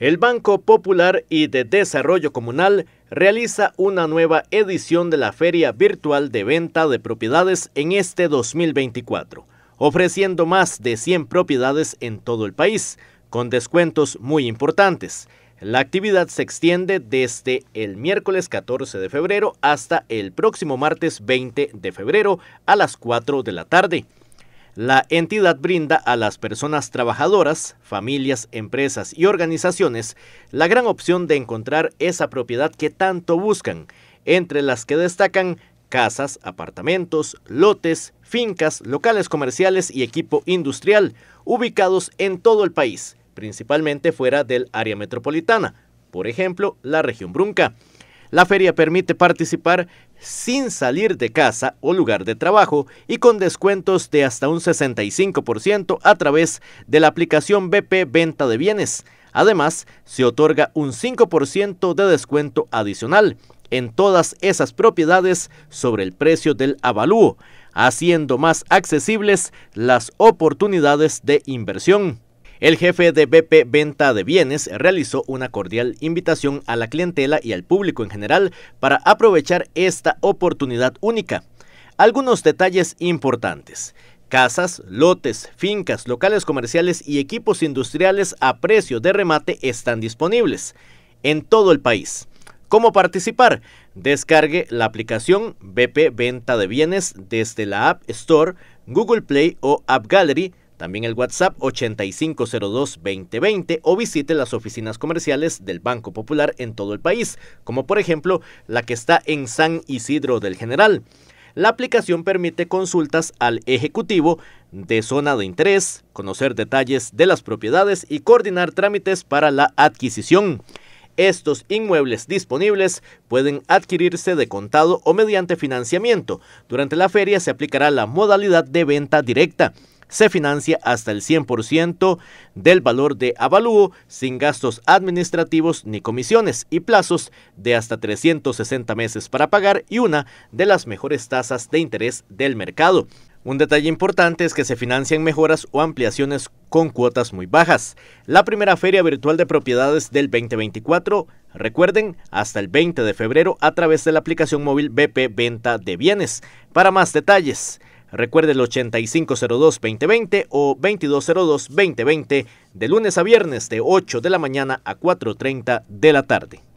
El Banco Popular y de Desarrollo Comunal realiza una nueva edición de la Feria Virtual de Venta de Propiedades en este 2024, ofreciendo más de 100 propiedades en todo el país, con descuentos muy importantes. La actividad se extiende desde el miércoles 14 de febrero hasta el próximo martes 20 de febrero a las 4 de la tarde. La entidad brinda a las personas trabajadoras, familias, empresas y organizaciones la gran opción de encontrar esa propiedad que tanto buscan, entre las que destacan casas, apartamentos, lotes, fincas, locales comerciales y equipo industrial, ubicados en todo el país, principalmente fuera del área metropolitana, por ejemplo, la región Brunca. La feria permite participar sin salir de casa o lugar de trabajo y con descuentos de hasta un 65% a través de la aplicación BP Venta de Bienes. Además, se otorga un 5% de descuento adicional en todas esas propiedades sobre el precio del avalúo, haciendo más accesibles las oportunidades de inversión. El jefe de BP Venta de Bienes realizó una cordial invitación a la clientela y al público en general para aprovechar esta oportunidad única. Algunos detalles importantes. Casas, lotes, fincas, locales comerciales y equipos industriales a precio de remate están disponibles en todo el país. ¿Cómo participar? Descargue la aplicación BP Venta de Bienes desde la App Store, Google Play o App Gallery también el WhatsApp 8502-2020 o visite las oficinas comerciales del Banco Popular en todo el país, como por ejemplo la que está en San Isidro del General. La aplicación permite consultas al Ejecutivo de zona de interés, conocer detalles de las propiedades y coordinar trámites para la adquisición. Estos inmuebles disponibles pueden adquirirse de contado o mediante financiamiento. Durante la feria se aplicará la modalidad de venta directa se financia hasta el 100% del valor de avalúo sin gastos administrativos ni comisiones y plazos de hasta 360 meses para pagar y una de las mejores tasas de interés del mercado. Un detalle importante es que se financian mejoras o ampliaciones con cuotas muy bajas. La primera feria virtual de propiedades del 2024, recuerden, hasta el 20 de febrero a través de la aplicación móvil BP Venta de Bienes. Para más detalles, Recuerde el 8502-2020 o 2202-2020 de lunes a viernes de 8 de la mañana a 4.30 de la tarde.